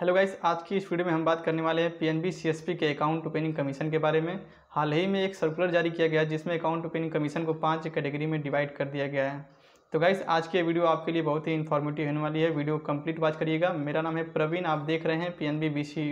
hello guys आज की इस वीडियो में हम बात करने वाले हैं पीएनबी सीएसपी के अकाउंट ओपनिंग कमीशन के बारे में हाल ही में एक सर्कुलर जारी किया गया जिसमें अकाउंट ओपनिंग कमीशन को पांच कैटेगरी में डिवाइड कर दिया गया है तो गाइस आज की वीडियो आपके लिए बहुत ही इन्फॉर्मेटिव होने वाली है वीडियो कम्प्लीट बात करिएगा मेरा नाम है प्रवीण आप देख रहे हैं P N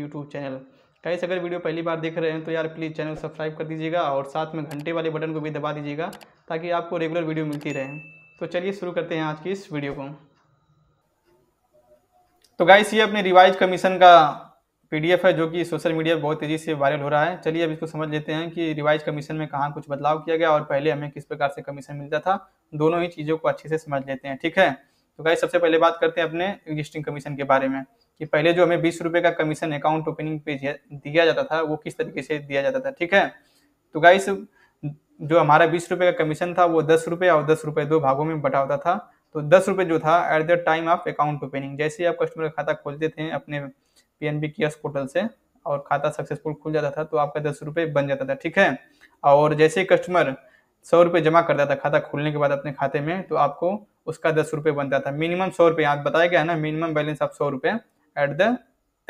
YouTube channel guys अगर वीडियो पहली बार देख रहे हैं तो यार प्लीज़ चैनल सब्सक्राइब कर दीजिएगा और साथ में घंटे वाले बटन को भी दबा दीजिएगा ताकि आपको रेगुलर वीडियो मिलती रहे तो चलिए शुरू करते हैं आज की इस वीडियो को तो गाइस ये अपने रिवाइज कमीशन का पीडीएफ है जो कि सोशल मीडिया पर बहुत तेज़ी से वायरल हो रहा है चलिए अब इसको समझ लेते हैं कि रिवाइज कमीशन में कहाँ कुछ बदलाव किया गया और पहले हमें किस प्रकार से कमीशन मिलता था दोनों ही चीज़ों को अच्छे से समझ लेते हैं ठीक है तो गाइस सबसे पहले बात करते हैं अपने एग्जिस्टिंग कमीशन के बारे में कि पहले जो हमें बीस रुपये का कमीशन अकाउंट ओपनिंग पे दिया जाता था वो किस तरीके से दिया जाता था ठीक है तो गाइस जो हमारा बीस रुपये का कमीशन था वो दस रुपये और दस रुपये दो भागों में बटा होता था तो दस रुपये जो था at the time of account opening जैसे ही आप कस्टमर का खाता खोलते थे अपने पी एन बी पोर्टल से और खाता सक्सेसफुल खुल जाता था तो आपका दस रुपये बन जाता था ठीक है और जैसे ही कस्टमर सौ रुपये जमा करता था खाता खुलने के बाद अपने खाते में तो आपको उसका दस रुपये बनता था मिनिमम सौ रुपये यहाँ बताया गया है ना मिनिमम बैलेंस आप सौ रुपये एट द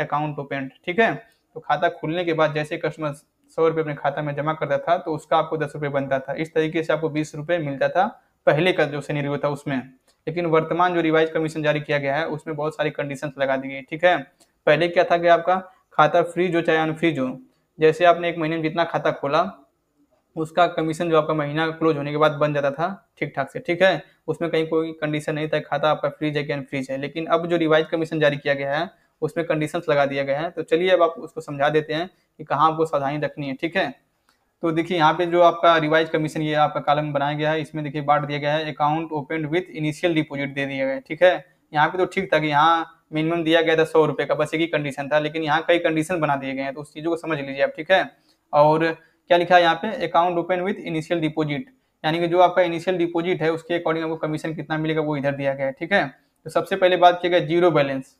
अकाउंट ओपन ठीक है तो खाता खुलने के बाद जैसे कस्टमर सौ रुपये अपने खाता में जमा करता था तो उसका आपको दस रुपये बनता था इस तरीके से आपको बीस रुपये मिलता था पहले का जो सीनरी था उसमें लेकिन वर्तमान जो रिवाइज कमीशन जारी किया गया है उसमें बहुत सारी कंडीशन लगा दी गई ठीक है पहले क्या था कि आपका खाता फ्रीज हो चाहे अनफ्रीज हो जैसे आपने एक महीने में जितना खाता खोला उसका कमीशन जो आपका महीना क्लोज होने के बाद बन जाता था ठीक ठाक से ठीक है उसमें कहीं कोई कंडीशन नहीं था खाता आपका फ्रीज है कि अनफ्रीज है लेकिन अब जो रिवाइज कमीशन जारी किया गया है उसमें कंडीशंस लगा दिया गया है तो चलिए अब आप उसको समझा देते हैं कि कहाँ आपको सावधानी रखनी है ठीक है तो देखिए यहाँ पे जो आपका रिवाइज कमीशन ये आपका कालम बनाया गया है इसमें देखिए बांट दिया गया है account open with initial deposit दे दिया गया है ठीक है यहाँ पे तो ठीक था कि यहाँ मिनिमम दिया गया था सौ रुपये का बस एक ही कंडीशन था लेकिन यहाँ कई कंडीशन बना दिए गए हैं तो उस चीज़ों को समझ लीजिए आप ठीक है और क्या लिखा है यहाँ पे account open with initial deposit यानी कि जो आपका इनिशियल डिपोजिट है उसके अकॉर्डिंग आपको कमीशन कितना मिलेगा वो इधर दिया गया है ठीक है तो सबसे पहले बात किया गया जीरो बैलेंस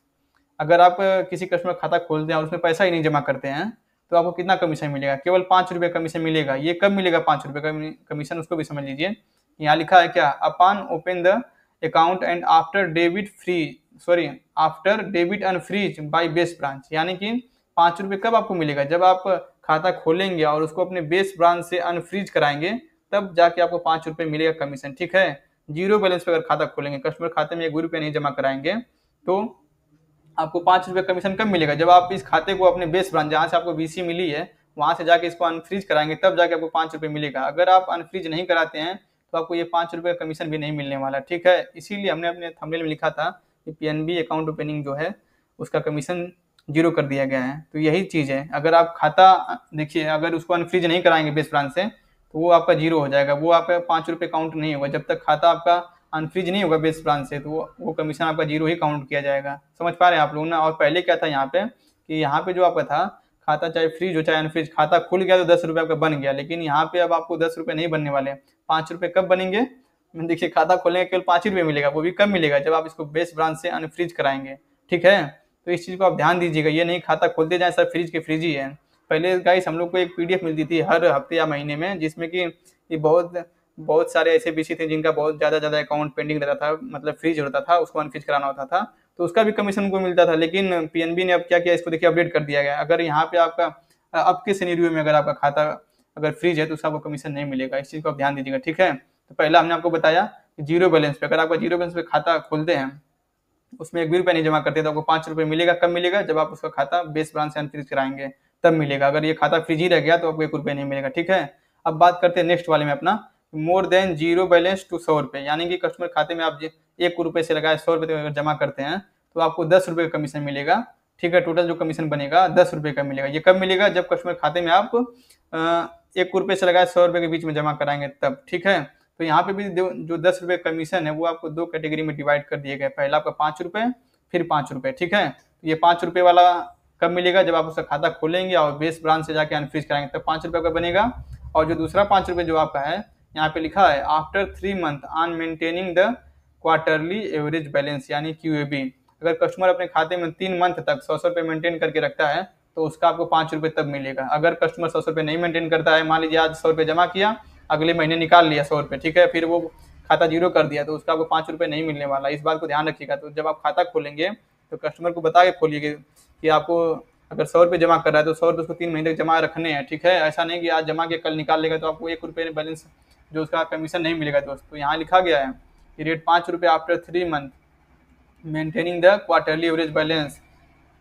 अगर आप किसी कस्टमर खाता खोलते हैं और उसमें पैसा ही नहीं जमा करते हैं तो आपको कितना कमीशन मिलेगा केवल पांच रुपये कमीशन मिलेगा ये कब मिलेगा पांच रुपये का कमीशन उसको भी समझ लीजिए यहाँ लिखा है क्या upon open the account and after debit free sorry after debit and freeze by base branch यानी कि पाँच रुपये कब आपको मिलेगा जब आप खाता खोलेंगे और उसको अपने बेस ब्रांच से अनफ्रीज कराएंगे तब जाके आपको पाँच रुपये मिलेगा कमीशन ठीक है जीरो बैलेंस पर अगर खाता खोलेंगे कस्टमर खाते में एक रुपये नहीं जमा कराएंगे तो आपको पाँच रुपये कमीशन कब मिलेगा जब आप इस खाते को अपने बेस ब्रांच जहाँ से आपको बीसी मिली है वहाँ से जाके इसको अनफ्रीज कराएंगे तब जाके आपको पाँच रुपये मिलेगा अगर आप अनफ्रीज नहीं कराते हैं तो आपको ये पाँच रुपये का कमीशन भी नहीं मिलने वाला ठीक है इसीलिए हमने अपने थंबनेल में लिखा था कि पी अकाउंट ओपनिंग जो है उसका कमीशन जीरो कर दिया गया है तो यही चीज़ है अगर आप खाता देखिए अगर उसको अनफ्रीज नहीं कराएंगे बेस ब्रांच से तो वो आपका जीरो हो जाएगा वो आपका पाँच रुपये काउंट नहीं होगा जब तक खाता आपका अनफ्रीज नहीं होगा बेस प्लान से तो वो वो कमीशन आपका जीरो ही काउंट किया जाएगा समझ पा रहे हैं आप लोग ना और पहले क्या था यहाँ पे कि यहाँ पे जो आपका था खाता चाहे फ्रीज हो चाहे अनफ्रीज खाता खुल गया तो दस रुपये आपका बन गया लेकिन यहाँ पे अब आपको दस रुपये नहीं बनने वाले पाँच रुपये कब बनेंगे देखिए खाता खोलेंगे केवल पाँच ही रुपये मिलेगा वो भी कब मिलेगा जब आप इसको बेस ब्रांच से अनफ्रीज कराएंगे ठीक है तो इस चीज़ को आप ध्यान दीजिएगा ये नहीं खाता खोलते जाए सर फ्रीज के फ्रीज ही है पहले गाइस हम लोग को एक पीडीएफ मिलती थी हर हफ्ते या महीने में जिसमें कि ये बहुत बहुत सारे ऐसे बीसी थे जिनका बहुत ज़्यादा ज़्यादा अकाउंट पेंडिंग रहता था मतलब फ्रीज होता था उसको अनफ्रीज कराना होता था तो उसका भी कमीशन उनको मिलता था लेकिन पी ने अब क्या किया इसको देखिए अपडेट कर दिया गया अगर यहाँ पे आपका अब के सीनरियो में अगर आपका खाता अगर फ्रीज है तो उसका आपको कमीशन नहीं मिलेगा इस चीज़ को आप ध्यान दीजिएगा ठीक है तो पहला हमने आपको बताया कि जीरो बैलेंस पे अगर आपका जीरो बैलेंस पे खाता खोलते हैं उसमें एक भी रुपया नहीं जमा करते तो आपको पाँच रुपये मिलेगा कब मिलेगा जब आप उसका खाता बेस ब्रांच से अनफ्रीज कराएंगे तब मिलेगा अगर ये खाता फ्रीज ही रह गया तो आपको एक रुपये नहीं मिलेगा ठीक है अब बात करते हैं नेक्स्ट वाले में अपना more than zero balance two सौ रुपये यानी कि कस्टमर खाते में आप एक रुपये से लगाए सौ रुपये अगर जमा करते हैं तो आपको दस रुपये का कमीशन मिलेगा ठीक है टोटल जो कमीशन बनेगा दस रुपये का मिलेगा ये कब मिलेगा जब कस्टमर खाते में आप एक रुपये से लगाए सौ रुपये के बीच में जमा कराएंगे तब ठीक है तो यहाँ पे भी जो दस रुपये कमीशन है वो आपको दो कैटेगरी में डिवाइड कर दिए गए पहला आपका पाँच रुपये फिर पाँच रुपये ठीक है तो ये पाँच रुपये वाला कब मिलेगा जब आप उसका खाता खोलेंगे और बेस ब्रांच से जाके अनफ्रीज कराएंगे तब पाँच रुपये का बनेगा और जो दूसरा पाँच रुपये जो आपका है यहाँ पे लिखा है after three month on maintaining the quarterly average balance यानी क्यू अगर कस्टमर अपने खाते में तीन मंथ तक सौ सौ रुपये मेंटेन करके रखता है तो उसका आपको पाँच रुपये तब मिलेगा अगर कस्टमर सौ सौ रुपये नहीं मेंटेन करता है मान लीजिए आज सौ रुपये जमा किया अगले महीने निकाल लिया सौ रुपये ठीक है फिर वो खाता जीरो कर दिया तो उसका आपको पाँच रुपये नहीं मिलने वाला इस बात को ध्यान रखिएगा तो जब आप खाता खोलेंगे तो कस्टमर को बता के खोलिए कि आपको अगर सौ रुपये जमा कर रहा है तो सौ रुपये उसको तीन महीने तक जमा रखने हैं ठीक है ऐसा नहीं कि आज जमा के कल निकाल लेगा तो आपको एक रुपये बैलेंस जो उसका कमीशन नहीं मिलेगा दोस्तों तो यहाँ लिखा गया है कि रेट पाँच रुपये after three month maintaining the quarterly average balance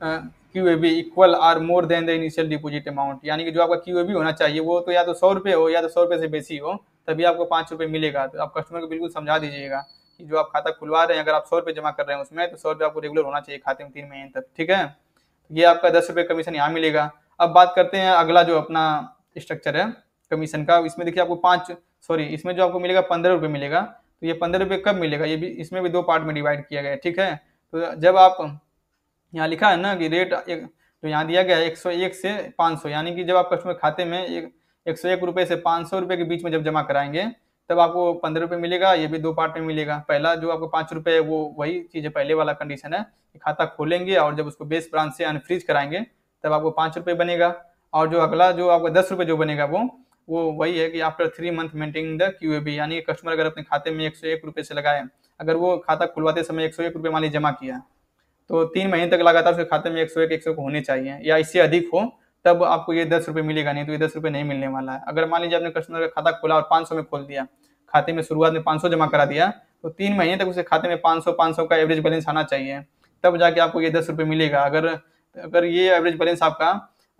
Q A B equal or more than the initial deposit amount यानी कि जो आपका क्यू ए बी होना चाहिए वो तो या तो सौ रुपये हो या तो सौ रुपये से बेसी हो तभी आपको पाँच रुपये मिलेगा तो आप कस्टमर को बिल्कुल समझा दीजिएगा कि जो आप खाता खुलवा रहे हैं अगर आप सौ रुपये जमा कर रहे हैं उसमें तो सौ रुपये आपको रेगुलर होना चाहिए खाते में तीन महीने तक ठीक है ये आपका दस रुपये कमीशन यहाँ मिलेगा अब बात करते हैं अगला जो अपना स्ट्रक्चर है कमीशन का इसमें देखिए आपको पाँच सॉरी इसमें जो आपको मिलेगा पंद्रह रुपये मिलेगा तो ये पंद्रह रुपये कब मिलेगा ये भी इसमें भी दो पार्ट में डिवाइड किया गया है ठीक है तो जब आप यहाँ लिखा है ना कि रेट एक जो तो यहाँ दिया गया है एक सौ एक से पाँच सौ यानी कि जब आप कस्टमर खाते में एक एक सौ एक रुपये से पाँच सौ रुपये के बीच में जब जमा कराएंगे तब आपको पंद्रह रुपये मिलेगा ये भी दो पार्ट में मिलेगा पहला जो आपको पाँच रुपये है वो वही चीज़ है पहले वाला कंडीशन है खाता खोलेंगे और जब उसको बेस ब्रांच से अनफ्रीज कराएंगे तब आपको पाँच रुपये बनेगा और जो अगला जो आपका दस रुपये जो बनेगा वो वो वही है कि after three month maintaining the Q A B यानी कस्टमर अगर अपने खाते में एक सौ एक रुपये से लगाए अगर वो खाता खुलवाते समय एक सौ एक रुपये मान लीजिए जमा किया तो तीन महीने तक लगातार उसके खाते में एक सौ एक एक सौ होने चाहिए या इससे अधिक हो तब आपको ये दस रुपये मिलेगा नहीं तो ये दस रुपये नहीं मिलने वाला है अगर मान लीजिए आपने कस्टमर का खाता खोला और पाँच सौ में खोल दिया खाते में शुरुआत में पाँच सौ जमा करा दिया तो तीन महीने तक उसके खाते में पाँच सौ पाँच सौ का एवरेज बैलेंस आना चाहिए तब जाके आपको ये दस रुपये मिलेगा अगर अगर ये एवरेज बैलेंस आपका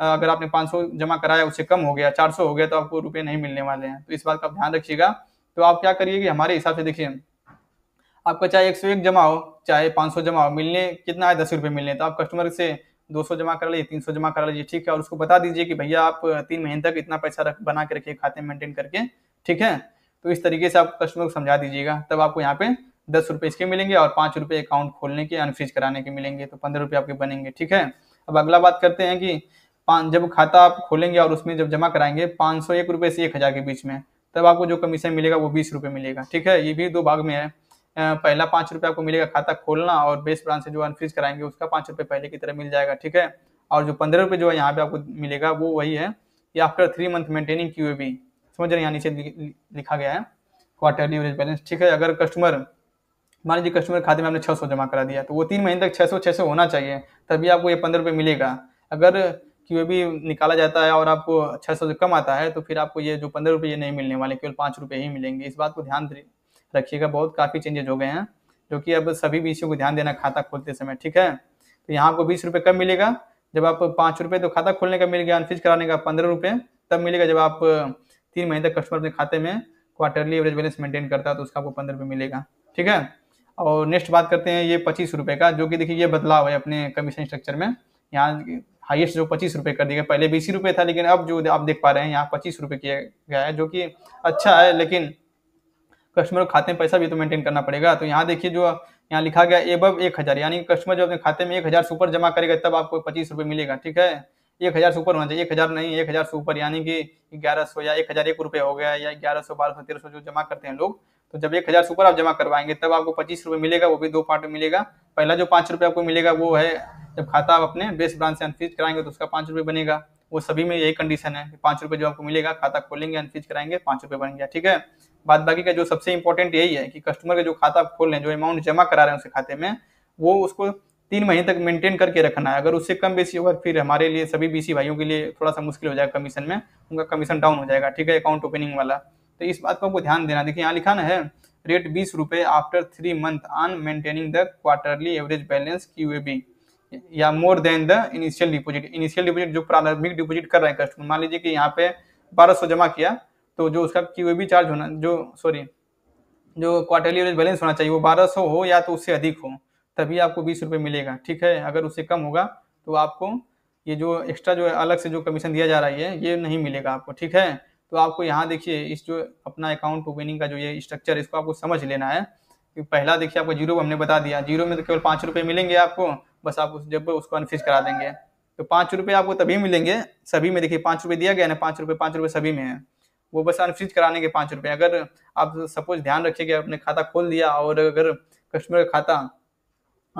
अगर आपने 500 जमा कराया उससे कम हो गया 400 हो गया तो आपको रुपये नहीं मिलने वाले हैं तो इस बात का ध्यान रखिएगा तो आप क्या करिए कि हमारे हिसाब से देखिए आपका चाहे एक सौ एक जमा हो चाहे पाँच सौ जमा हो मिलने कितना है दस रुपये मिलने तो आप कस्टमर से दो सौ जमा करा लीजिए तीन सौ जमा करा लीजिए ठीक है और उसको बता दीजिए कि भैया आप तीन महीने तक इतना पैसा रख बना के रखिए खाते में मेंटेन करके ठीक है तो इस तरीके से आप कस्टमर को समझा दीजिएगा तब आपको यहाँ पे दस रुपये इसके मिलेंगे और पाँच रुपये अकाउंट खोलने के अनफ्रीज कराने के मिलेंगे तो पंद्रह रुपये आपके बनेंगे ठीक है अब अगला बात करते हैं कि जब खाता आप खोलेंगे और उसमें जब जमा कराएंगे पाँच सौ एक रुपये से एक हज़ार के बीच में तब आपको जो कमीशन मिलेगा वो बीस रुपये मिलेगा ठीक है ये भी दो भाग में है पहला पाँच रुपये आपको मिलेगा खाता खोलना और बेस ब्रांच से जो अनफ्रीज कराएंगे उसका पाँच रुपये पहले की तरह मिल जाएगा ठीक है और जो पंद्रह रुपये जो है यहाँ पर आपको मिलेगा वो वही है ये after three month maintaining Q भी समझ रहे हैं यहाँ नीचे लिखा गया है क्वार्टरली एवरेज बैलेंस ठीक है अगर कस्टमर मान लीजिए कस्टमर खाते में आपने छः जमा करा दिया तो वो तीन महीने तक छः सौ होना चाहिए तभी आपको ये पंद्रह रुपये मिलेगा अगर क्यू भी निकाला जाता है और आपको छः सौ से कम आता है तो फिर आपको ये जो पंद्रह रुपये ये नहीं मिलने वाले केवल पाँच रुपये ही मिलेंगे इस बात को ध्यान रखिएगा बहुत काफ़ी चेंजेज हो गए हैं जो कि अब सभी विषयों को ध्यान देना खाता खोलते समय ठीक है तो यहाँ आपको बीस रुपये कम मिलेगा जब आप पाँच रुपये तो खाता खोलने का मिल गया अनफिज कराने का पंद्रह रुपये तब मिलेगा जब आप तीन महीने तक कस्टमर अपने खाते में क्वार्टरली एवरेज बैलेंस मेंटेन करता है तो उसका आपको पंद्रह रुपये मिलेगा ठीक है और नेक्स्ट बात करते हैं ये पच्चीस रुपये का जो कि देखिए ये बदलाव है अपने कमीशन स्ट्रक्चर में यहाँ हाईएस्ट जो पच्चीस रुपये कर दिया गया पहले बीस रुपये था लेकिन अब जो आप देख पा रहे हैं यहाँ पच्चीस रुपये किया गया है जो कि अच्छा है लेकिन कस्टमर को खाते में पैसा भी तो मेंटेन करना पड़ेगा तो यहाँ देखिए जो यहाँ लिखा गया एबव एक हज़ार यानी कस्टमर जो अपने खाते में एक हज़ार से ऊपर जमा करेगा तब आपको पच्चीस रुपये मिलेगा ठीक है एक हज़ार से ऊपर होना चाहिए एक हज़ार नहीं एक हज़ार से ऊपर यानी कि ग्यारह सौ या एक हज़ार एक रुपये हो गया या ग्यारह सौ बारह सौ तेरह सौ जो जमा करते हैं लोग तो जब एक हज़ार से ऊपर आप जमा करवाएंगे तब आपको पच्चीस रुपये मिलेगा वो भी दो पार्ट में मिलेगा पहला जो पाँच रुपये आपको मिलेगा वो है जब खाता आप अपने बेस्ट ब्रांच से अनफ्रीज कराएंगे तो उसका पाँच रुपये बनेगा वो सभी में यही कंडीशन है पाँच रुपये जो आपको मिलेगा खाता खोलेंगे अनफ्रीज कराएंगे पाँच रुपये बन गया ठीक है बाद बाकी का जो सबसे इंपॉर्टेंट यही है कि कस्टमर का जो खाता आप खोल रहे हैं जो अमाउंट जमा करा रहे हैं उसके खाते में वो उसको तीन महीने तक मेंटेन करके रखना है अगर उससे कम बेसी होगा फिर हमारे लिए सभी बीसी भाइयों के लिए थोड़ा सा मुश्किल हो जाएगा कमीशन में उनका कमीशन डाउन हो जाएगा ठीक है अकाउंट ओपनिंग वाला तो इस बात को आपको ध्यान देना देखिए यहाँ लिखा ना है रेट बीस रुपये after three month on maintaining the quarterly average balance Q A B या more than the initial deposit initial deposit जो प्रारंभिक डिपोजिट कर रहे हैं कस्टमर मान लीजिए कि यहाँ पे बारह सौ जमा किया तो जो उसका क्यू ए बी चार्ज होना जो सॉरी जो क्वार्टरली एवरेज बैलेंस होना चाहिए वो बारह सौ हो या तो उससे अधिक हो तभी आपको बीस रुपये मिलेगा ठीक है अगर उससे कम होगा तो आपको ये जो एक्स्ट्रा जो अलग से जो कमीशन दिया जा रहा है ये नहीं मिलेगा आपको ठीक है तो आपको यहाँ देखिए इस जो अपना अकाउंट ओपनिंग का जो ये स्ट्रक्चर इसको आपको समझ लेना है कि पहला देखिए आपको जीरो हमने बता दिया जीरो में तो केवल पाँच रुपये मिलेंगे आपको बस आप उस जब उसको अनफिक्स करा देंगे तो पाँच रुपये आपको तभी मिलेंगे सभी में देखिए पाँच रुपये दिया गया ना पाँच रुपये पाँच रुपये सभी में है वो बस अनफ्रीज कराने के पाँच रुपये अगर आप सपोज ध्यान रखिए कि आपने खाता खोल दिया और अगर कस्टमर का खाता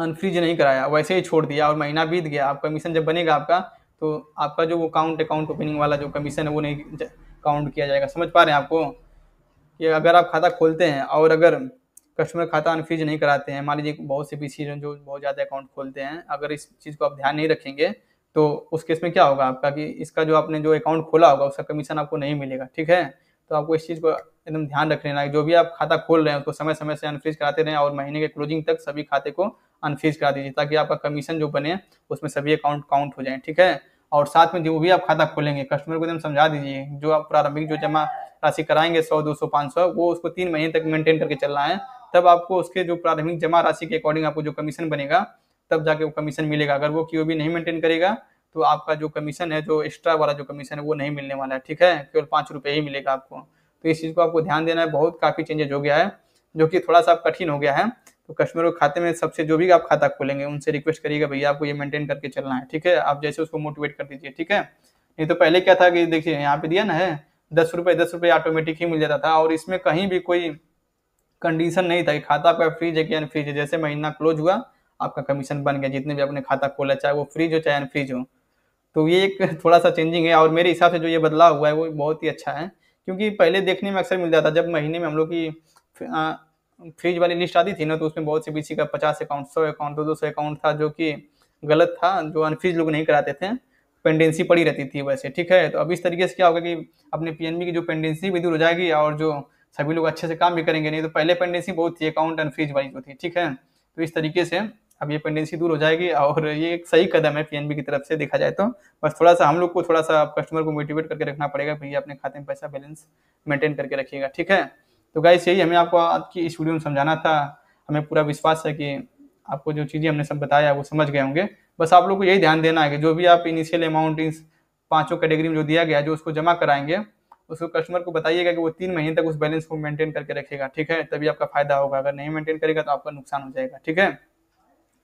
अनफ्रिज नहीं कराया वैसे ही छोड़ दिया और महीना बीत गया आप कमीशन जब बनेगा आपका तो आपका जो अकाउंट अकाउंट ओपनिंग वाला जो कमीशन है वो नहीं काउंट किया जाएगा समझ पा रहे हैं आपको कि अगर आप खाता खोलते हैं और अगर कस्टमर खाता अनफ्रीज नहीं कराते हैं मान लीजिए बहुत से पीसी जो बहुत ज़्यादा अकाउंट खोलते हैं अगर इस चीज़ को आप ध्यान नहीं रखेंगे तो उस केस में क्या होगा आपका कि इसका जो आपने जो अकाउंट खोला होगा उसका कमीशन आपको नहीं मिलेगा ठीक है तो आपको इस चीज़ को एकदम ध्यान रख लेना जो भी आप खाता खोल रहे हैं उसको समय समय से अनफ्रीज कराते रहें और महीने के क्लोजिंग तक सभी खाते को अनफ्रीज करा दीजिए ताकि आपका कमीशन जो बने उसमें सभी अकाउंट काउंट हो जाए ठीक है और साथ में जो भी आप खाता खोलेंगे कस्टमर को एकदम समझा दीजिए जो आप प्रारंभिक जो जमा राशि कराएंगे सौ दो सौ पाँच सौ वो उसको तीन महीने तक मेंटेन करके चलना है तब आपको उसके जो प्रारंभिक जमा राशि के अकॉर्डिंग आपको जो कमीशन बनेगा तब जाके वो कमीशन मिलेगा अगर वो भी नहीं मेंटेन करेगा तो आपका जो कमीशन है जो एक्स्ट्रा वाला जो कमीशन है वो नहीं मिलने वाला है ठीक है केवल पाँच रुपये ही मिलेगा आपको तो इस चीज़ को आपको ध्यान देना है बहुत काफ़ी चेंजेज हो गया है जो कि थोड़ा सा कठिन हो गया है तो कस्टमर के खाते में सबसे जो भी आप खाता खोलेंगे उनसे रिक्वेस्ट करिएगा भैया आपको ये मेंटेन करके चलना है ठीक है आप जैसे उसको मोटिवेट कर दीजिए ठीक है नहीं तो पहले क्या था कि देखिए यहाँ पे दिया ना है दस रुपये दस रुपये ऑटोमेटिक ही मिल जाता था और इसमें कहीं भी कोई कंडीशन नहीं था कि खाता आपका फ्रीज है कि अनफ्रीज है जैसे महीना क्लोज हुआ आपका कमीशन बन गया जितने भी आपने खाता खोला चाहे वो फ्रीज हो चाहे अनफ्रीज हो तो ये एक थोड़ा सा चेंजिंग है और मेरे हिसाब से जो ये बदलाव हुआ है वो बहुत ही अच्छा है क्योंकि पहले देखने में अक्सर मिल जाता जब महीने में हम लोग की फ्रीज वाली लिस्ट आती थी ना तो उसमें बहुत सी बीसी का पचास अकाउंट सौ अकाउंट दो दो सौ अकाउंट था जो कि गलत था जो अनफ्रीज लोग नहीं कराते थे पेंडेंसी पड़ी रहती थी वैसे ठीक है तो अब इस तरीके से क्या होगा कि अपने पीएनबी की जो पेंडेंसी भी दूर हो जाएगी और जो सभी लोग अच्छे से काम भी करेंगे नहीं तो पहले पेंडेंसी बहुत थी अकाउंट अनफ्रीज वाली जो थी ठीक है तो इस तरीके से अब ये पेंडेंसी दूर हो जाएगी और ये एक सही कदम है पीएनबी की तरफ से देखा जाए तो बस थोड़ा सा हम लोग को थोड़ा सा कस्टमर को मोटिवेट करके रखना पड़ेगा भैया अपने खाते में पैसा बैलेंस मेंटेन करके रखिएगा ठीक है तो गाइस यही हमें आपको आज की इस वीडियो में समझाना था हमें पूरा विश्वास है कि आपको जो चीज़ें हमने सब बताया वो समझ गए होंगे बस आप लोग को यही ध्यान देना है कि जो भी आप इनिशियल अमाउंट इन पाँचों कैटेगरी में जो दिया गया जो उसको जमा कराएंगे उसको कस्टमर को बताइएगा कि वो तीन महीने तक उस बैलेंस को मेंटेन करके रखेगा ठीक है तभी आपका फायदा होगा अगर नहीं मेंटेन करेगा तो आपका नुकसान हो जाएगा ठीक है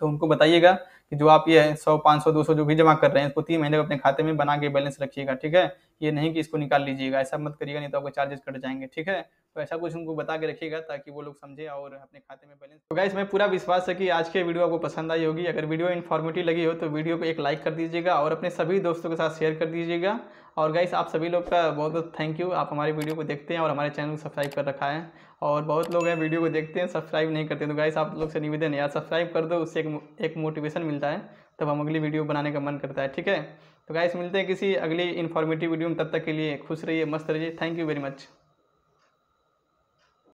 तो उनको बताइएगा कि जो आप ये सौ पाँच सौ दो सौ जो भी जमा कर रहे हैं इसको तीन महीने का अपने खाते में बना के बैलेंस रखिएगा ठीक है ये नहीं कि इसको निकाल लीजिएगा ऐसा मत करिएगा नहीं तो आपके चार्जेस कट जाएंगे ठीक है तो ऐसा कुछ उनको बता के रखिएगा ताकि वो लोग समझे और अपने खाते में बैलेंस तो गाइस मैं पूरा विश्वास है कि आज के वीडियो आपको पसंद आई होगी अगर वीडियो इन्फॉर्मेटिव लगी हो तो वीडियो को एक लाइक कर दीजिएगा और अपने सभी दोस्तों के साथ शेयर कर दीजिएगा और गाइस आप सभी लोग का बहुत बहुत थैंक यू आप हमारे वीडियो को देखते हैं और हमारे चैनल को सब्सक्राइब कर रखा है और बहुत लोग हैं वीडियो को देखते हैं सब्सक्राइब नहीं करते तो गाइस आप लोग से निवेदन यार सब्सक्राइब कर दो उससे एक मोटिवेशन मिलता मिलता है तब हम अगली वीडियो बनाने का मन करता है ठीक है तो गाइस मिलते हैं किसी अगली इन्फॉर्मेटिव वीडियो में तब तक के लिए खुश रहिए मस्त रहिए थैंक यू वेरी मच